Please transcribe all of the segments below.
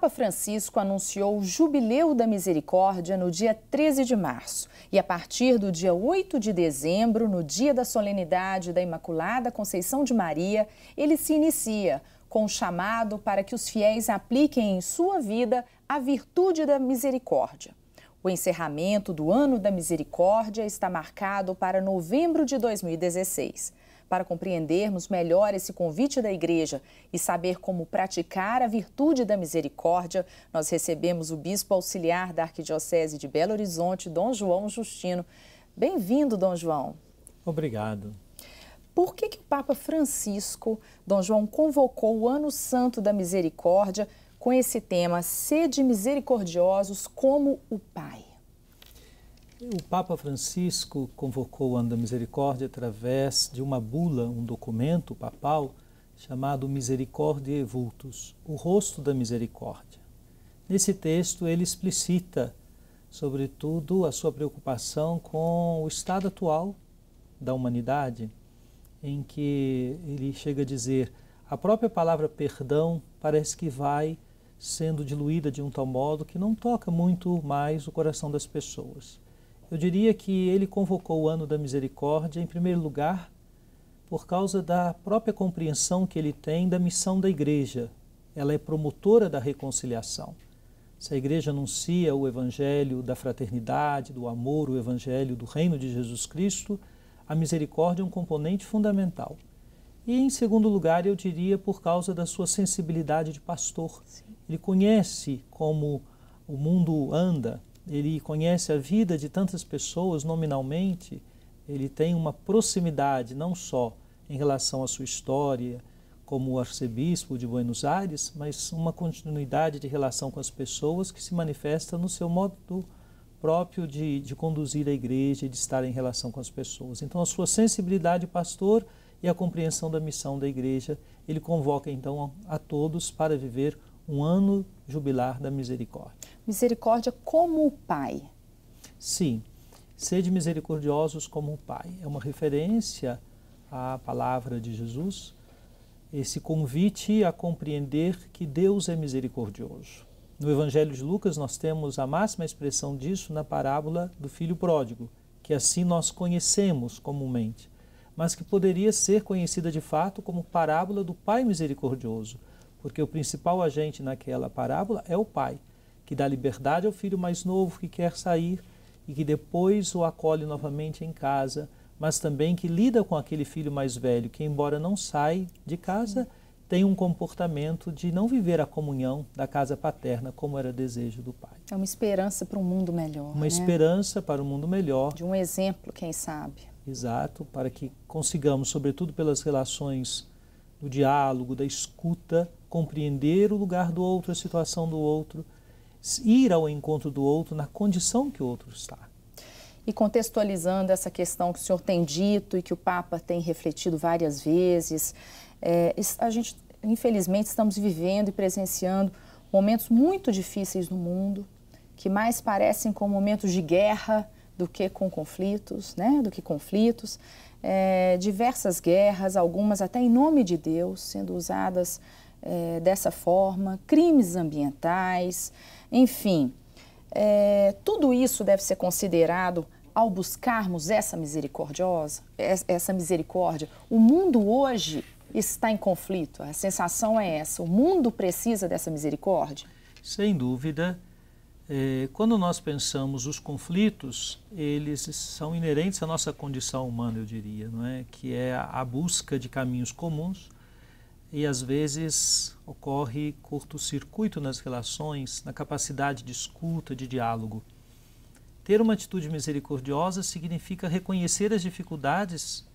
Papa Francisco anunciou o Jubileu da Misericórdia no dia 13 de março. E a partir do dia 8 de dezembro, no dia da solenidade da Imaculada Conceição de Maria, ele se inicia com o um chamado para que os fiéis apliquem em sua vida a virtude da misericórdia. O encerramento do Ano da Misericórdia está marcado para novembro de 2016 para compreendermos melhor esse convite da igreja e saber como praticar a virtude da misericórdia, nós recebemos o bispo auxiliar da Arquidiocese de Belo Horizonte, Dom João Justino. Bem-vindo, Dom João. Obrigado. Por que, que o Papa Francisco, Dom João, convocou o Ano Santo da Misericórdia com esse tema, Sede Misericordiosos como o Pai? O Papa Francisco convocou o Ano da Misericórdia através de uma bula, um documento papal, chamado Misericordiae Vultus, o rosto da misericórdia. Nesse texto ele explicita, sobretudo, a sua preocupação com o estado atual da humanidade, em que ele chega a dizer a própria palavra perdão parece que vai sendo diluída de um tal modo que não toca muito mais o coração das pessoas. Eu diria que ele convocou o ano da misericórdia, em primeiro lugar, por causa da própria compreensão que ele tem da missão da igreja. Ela é promotora da reconciliação. Se a igreja anuncia o evangelho da fraternidade, do amor, o evangelho do reino de Jesus Cristo, a misericórdia é um componente fundamental. E em segundo lugar, eu diria por causa da sua sensibilidade de pastor. Sim. Ele conhece como o mundo anda, ele conhece a vida de tantas pessoas nominalmente, ele tem uma proximidade não só em relação à sua história como arcebispo de Buenos Aires, mas uma continuidade de relação com as pessoas que se manifesta no seu modo próprio de, de conduzir a igreja e de estar em relação com as pessoas. Então, a sua sensibilidade pastor e a compreensão da missão da igreja, ele convoca então a todos para viver um ano jubilar da misericórdia. Misericórdia como o Pai. Sim, sede misericordiosos como o Pai. É uma referência à palavra de Jesus, esse convite a compreender que Deus é misericordioso. No Evangelho de Lucas, nós temos a máxima expressão disso na parábola do filho pródigo, que assim nós conhecemos comumente, mas que poderia ser conhecida de fato como parábola do Pai misericordioso porque o principal agente naquela parábola é o pai, que dá liberdade ao filho mais novo que quer sair e que depois o acolhe novamente em casa, mas também que lida com aquele filho mais velho que, embora não sai de casa, tem um comportamento de não viver a comunhão da casa paterna como era desejo do pai. É uma esperança para um mundo melhor. Uma né? esperança para um mundo melhor. De um exemplo, quem sabe. Exato, para que consigamos, sobretudo pelas relações do diálogo, da escuta, compreender o lugar do outro, a situação do outro, ir ao encontro do outro na condição que o outro está. E contextualizando essa questão que o senhor tem dito e que o Papa tem refletido várias vezes, é, a gente, infelizmente, estamos vivendo e presenciando momentos muito difíceis no mundo, que mais parecem com momentos de guerra do que com conflitos, né? Do que conflitos. É, diversas guerras, algumas até em nome de Deus, sendo usadas é, dessa forma, crimes ambientais, enfim. É, tudo isso deve ser considerado ao buscarmos essa misericordiosa, essa misericórdia. O mundo hoje está em conflito. A sensação é essa. O mundo precisa dessa misericórdia. Sem dúvida. É, quando nós pensamos os conflitos, eles são inerentes à nossa condição humana, eu diria, não é? Que é a busca de caminhos comuns e às vezes ocorre curto-circuito nas relações, na capacidade de escuta, de diálogo. Ter uma atitude misericordiosa significa reconhecer as dificuldades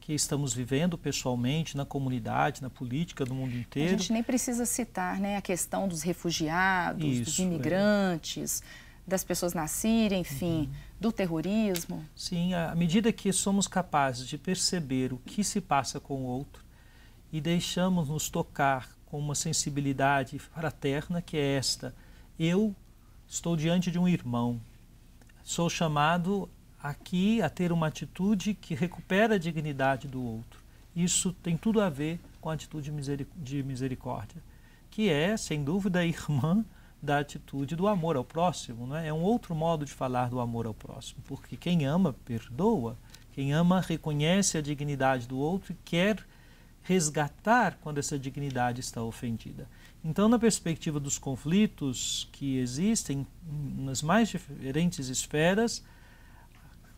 que estamos vivendo pessoalmente, na comunidade, na política, no mundo inteiro. A gente nem precisa citar né, a questão dos refugiados, Isso, dos é. imigrantes, é. das pessoas na Síria, enfim, uhum. do terrorismo. Sim, à medida que somos capazes de perceber o que se passa com o outro, e deixamos-nos tocar com uma sensibilidade fraterna que é esta: eu estou diante de um irmão, sou chamado aqui a ter uma atitude que recupera a dignidade do outro. Isso tem tudo a ver com a atitude de misericórdia, que é, sem dúvida, irmã da atitude do amor ao próximo. é? É um outro modo de falar do amor ao próximo, porque quem ama, perdoa. Quem ama, reconhece a dignidade do outro e quer resgatar quando essa dignidade está ofendida. Então, na perspectiva dos conflitos que existem nas mais diferentes esferas,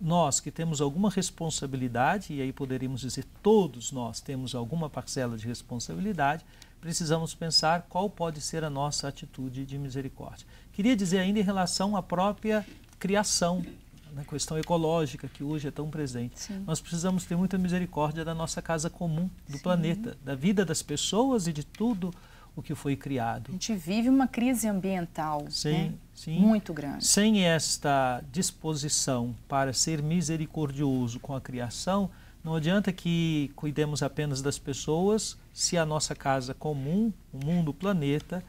nós que temos alguma responsabilidade, e aí poderíamos dizer todos nós temos alguma parcela de responsabilidade, precisamos pensar qual pode ser a nossa atitude de misericórdia. Queria dizer ainda em relação à própria criação na né, questão ecológica que hoje é tão presente. Sim. Nós precisamos ter muita misericórdia da nossa casa comum, do Sim. planeta, da vida das pessoas e de tudo o que foi criado. A gente vive uma crise ambiental né? sim, né? sim. muito grande. Sem esta disposição para ser misericordioso com a criação, não adianta que cuidemos apenas das pessoas se a nossa casa comum, o mundo, o planeta,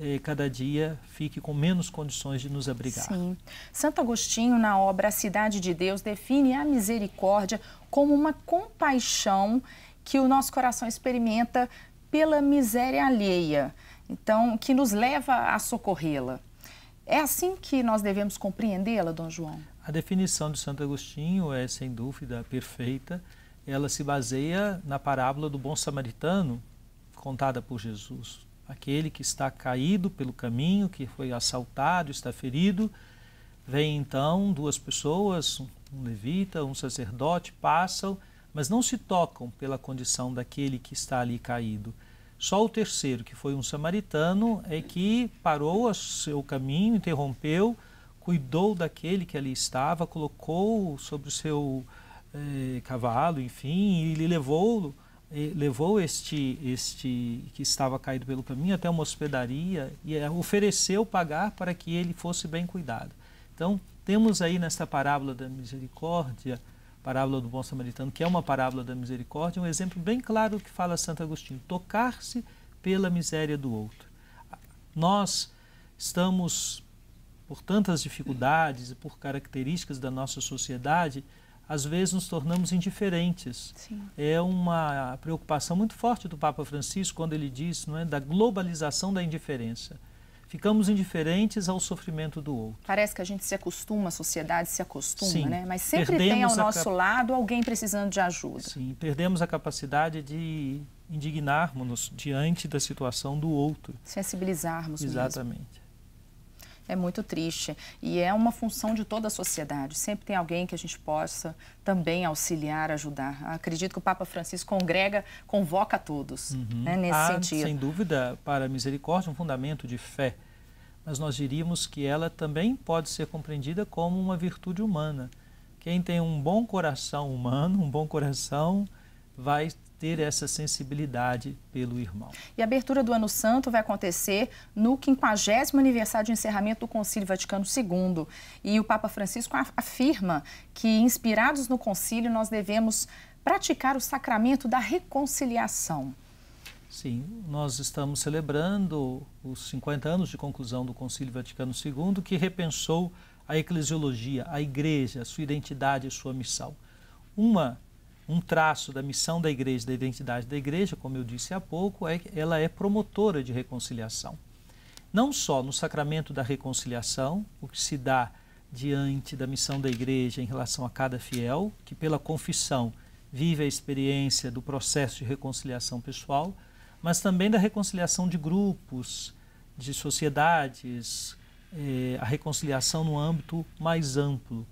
eh, cada dia fique com menos condições de nos abrigar. Sim. Santo Agostinho, na obra A Cidade de Deus, define a misericórdia como uma compaixão que o nosso coração experimenta pela miséria alheia, então, que nos leva a socorrê-la. É assim que nós devemos compreendê-la, Dom João? A definição de Santo Agostinho é, sem dúvida, perfeita. Ela se baseia na parábola do bom samaritano contada por Jesus aquele que está caído pelo caminho, que foi assaltado, está ferido. Vem então duas pessoas, um levita, um sacerdote, passam, mas não se tocam pela condição daquele que está ali caído. Só o terceiro, que foi um samaritano, é que parou o seu caminho, interrompeu, cuidou daquele que ali estava, colocou sobre o seu eh, cavalo, enfim, e levou-o levou este, este que estava caído pelo caminho até uma hospedaria e eh, ofereceu pagar para que ele fosse bem cuidado. Então, temos aí nesta parábola da misericórdia, parábola do bom samaritano, que é uma parábola da misericórdia, um exemplo bem claro que fala Santo Agostinho: tocar-se pela miséria do outro. Nós estamos, por tantas dificuldades e por características da nossa sociedade, às vezes nos tornamos indiferentes. Sim. É uma preocupação muito forte do Papa Francisco quando ele diz não é, da globalização da indiferença. Ficamos indiferentes ao sofrimento do outro. Parece que a gente se acostuma, a sociedade se acostuma, Sim. né? Mas sempre perdemos tem ao nosso cap... lado alguém precisando de ajuda. Sim, perdemos a capacidade de indignarmos-nos diante da situação do outro. Sensibilizarmos. Exatamente. Mesmo é muito triste e é uma função de toda a sociedade. Sempre tem alguém que a gente possa também auxiliar, ajudar. Acredito que o Papa Francisco congrega, convoca a todos uhum. né, nesse Há, ah, sentido. Sem dúvida, para a misericórdia, é um fundamento de fé. Mas nós diríamos que ela também pode ser compreendida como uma virtude humana. Quem tem um bom coração humano, um bom coração, vai ter essa sensibilidade pelo irmão. E a abertura do Ano Santo vai acontecer no 50 aniversário de encerramento do Concílio Vaticano II. E o Papa Francisco afirma que, inspirados no concílio, nós devemos praticar o sacramento da reconciliação. Sim, nós estamos celebrando os 50 anos de conclusão do Concílio Vaticano II, que repensou a eclesiologia, a igreja, sua identidade e sua missão. Uma um traço da missão da igreja, da identidade da igreja, como eu disse há pouco, é que ela é promotora de reconciliação. Não só no sacramento da reconciliação, o que se dá diante da missão da igreja em relação a cada fiel, que pela confissão vive a experiência do processo de reconciliação pessoal, mas também da reconciliação de grupos, de sociedades, eh, a reconciliação no âmbito mais amplo.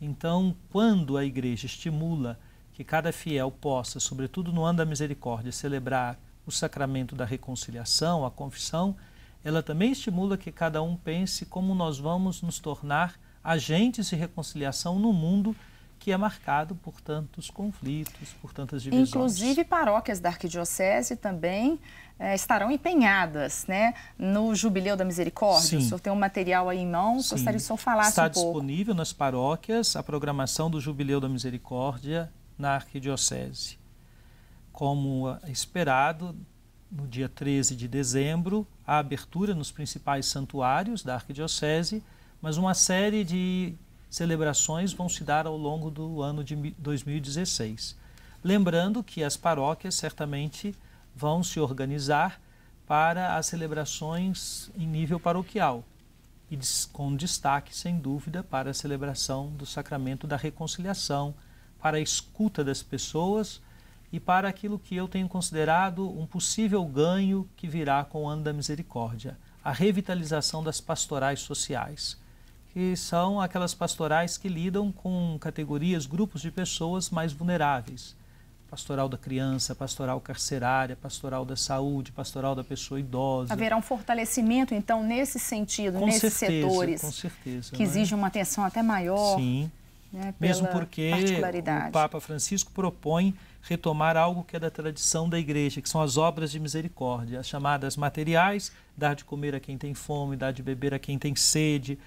Então, quando a igreja estimula que cada fiel possa, sobretudo no ano da misericórdia, celebrar o sacramento da reconciliação, a confissão, ela também estimula que cada um pense como nós vamos nos tornar agentes de reconciliação no mundo que é marcado por tantos conflitos, por tantas divisões. Inclusive, paróquias da arquidiocese também é, estarão empenhadas né, no Jubileu da Misericórdia. Sim. O senhor tem um material aí em mãos, Sim. gostaria que o senhor falasse Está um pouco. Está disponível nas paróquias a programação do Jubileu da Misericórdia na arquidiocese. Como esperado, no dia 13 de dezembro, a abertura nos principais santuários da arquidiocese, mas uma série de celebrações vão se dar ao longo do ano de 2016. Lembrando que as paróquias certamente vão se organizar para as celebrações em nível paroquial, e com destaque, sem dúvida, para a celebração do Sacramento da Reconciliação, para a escuta das pessoas e para aquilo que eu tenho considerado um possível ganho que virá com o ano da misericórdia, a revitalização das pastorais sociais, que são aquelas pastorais que lidam com categorias, grupos de pessoas mais vulneráveis. Pastoral da criança, pastoral carcerária, pastoral da saúde, pastoral da pessoa idosa. Haverá um fortalecimento, então, nesse sentido, com nesses certeza, setores. Com certeza. Que é? exige uma atenção até maior. Sim né, Mesmo porque o Papa Francisco propõe retomar algo que é da tradição da igreja, que são as obras de misericórdia, as chamadas materiais, dar de comer a quem tem fome, dar de beber a quem tem sede,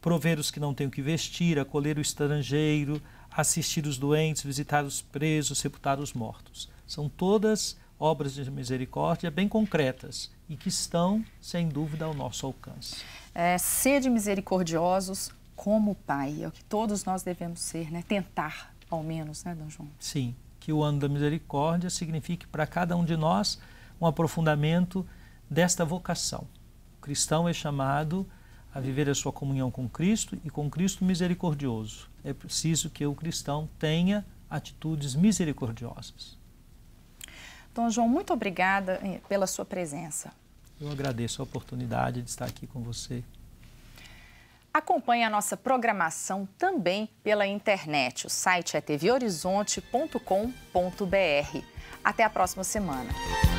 prover os que não têm o que vestir, acolher o estrangeiro, assistir os doentes, visitar os presos, sepultar os mortos. São todas obras de misericórdia bem concretas e que estão, sem dúvida, ao nosso alcance. É, sede misericordiosos, como pai, é o que todos nós devemos ser, né? Tentar, ao menos, né, Dom João? Sim, que o ano da misericórdia signifique para cada um de nós um aprofundamento desta vocação. O cristão é chamado a viver a sua comunhão com Cristo e com Cristo misericordioso. É preciso que o cristão tenha atitudes misericordiosas. Dom João, muito obrigada eh, pela sua presença. Eu agradeço a oportunidade de estar aqui com você. Acompanhe a nossa programação também pela internet. O site é tvhorizonte.com.br. Até a próxima semana.